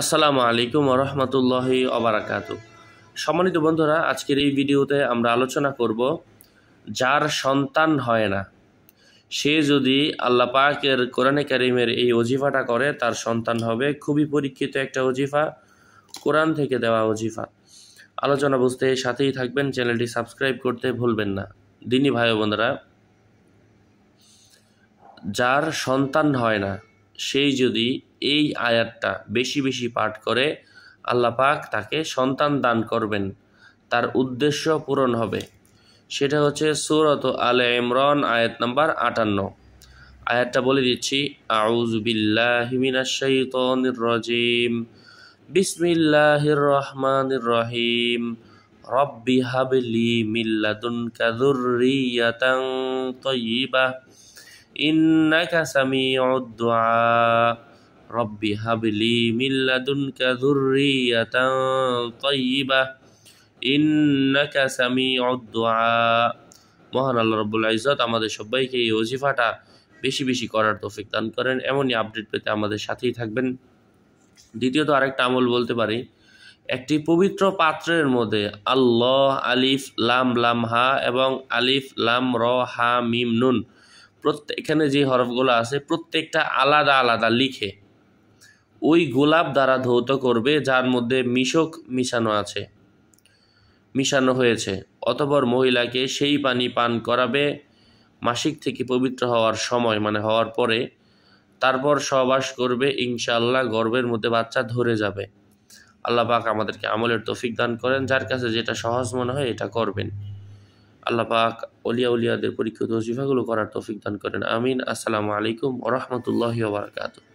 আসসালামু আলাইকুম রহমতুল্লাহি অবরাকাত সম্মানিত বন্ধুরা আজকের এই ভিডিওতে আমরা আলোচনা করব যার সন্তান হয় না সে যদি আল্লাহ পাকের কোরআনে কারিমের এই অজিফাটা করে তার সন্তান হবে খুবই পরীক্ষিত একটা অজিফা কোরআন থেকে দেওয়া অজিফা আলোচনা বুঝতে সাথেই থাকবেন চ্যানেলটি সাবস্ক্রাইব করতে ভুলবেন না দিনই ভাই বোনরা যার সন্তান হয় না সেই যদি এই আয়াতটা বেশি বেশি পাঠ করে আল্লাহ পাক তাকে সন্তান দান করবেন তার উদ্দেশ্য পূরণ হবে সেটা হচ্ছে সুরত আলে ইমরান আয়াত নাম্বার আটান্ন আয়াতটা বলে দিচ্ছি আউজবিল্লাহিমিনাশাইতানির বিসমিল্লাহির রহমানির রহিম রব্বি হাবলি মিল্লাদুনকা যুররিয়াতান তাইয়্যিবা ইন্নাকা সামিউদ দুআ রব্বি হাবলি মিল্লাদুন যুররিয়াতান তাইয়্যিবা ইন্নাকা সামিউদ দুআ মহান আল্লাহ রব্বুল ইজ্জত আমাদের সবাইকে এই অজিফাটা বেশি বেশি করার তৌফিক দান করেন এমনই আপডেট পেতে আমাদের সাথেই থাকবেন দ্বিতীয়ত আরেকটা আমল বলতে পারি একটি পবিত্র পাত্রের মধ্যে আল্লাহ আলিফ লাম লাম হা এবং আলিফ লাম র হা মিম নুন প্রত্যেক এখানে যে হরফগুলো আছে প্রত্যেকটা আলাদা আলাদা লিখে ওই গোলাপ দ্বারা ধৌত করবে যার মধ্যে মিশক মিশানো আছে মিশানো হয়েছে অতপর মহিলাকে সেই পানি পান করাবে মাসিক থেকে পবিত্র হওয়ার সময় মানে হওয়ার পরে তারপর সবাস করবে ইনশাল্লাহ গর্বের মধ্যে বাচ্চা ধরে যাবে আল্লাহ পাক আমাদেরকে আমলের তফিক দান করেন যার কাছে যেটা সহজ মনে হয় এটা করবেন আল্লাহ পাক অলিয়া উলিয়াদের পরীক্ষিত ওজিফাগুলো করার তফিক দান করেন আমিন আসসালামু আলাইকুম ওরহমতুল্লাহ বারকাতুহ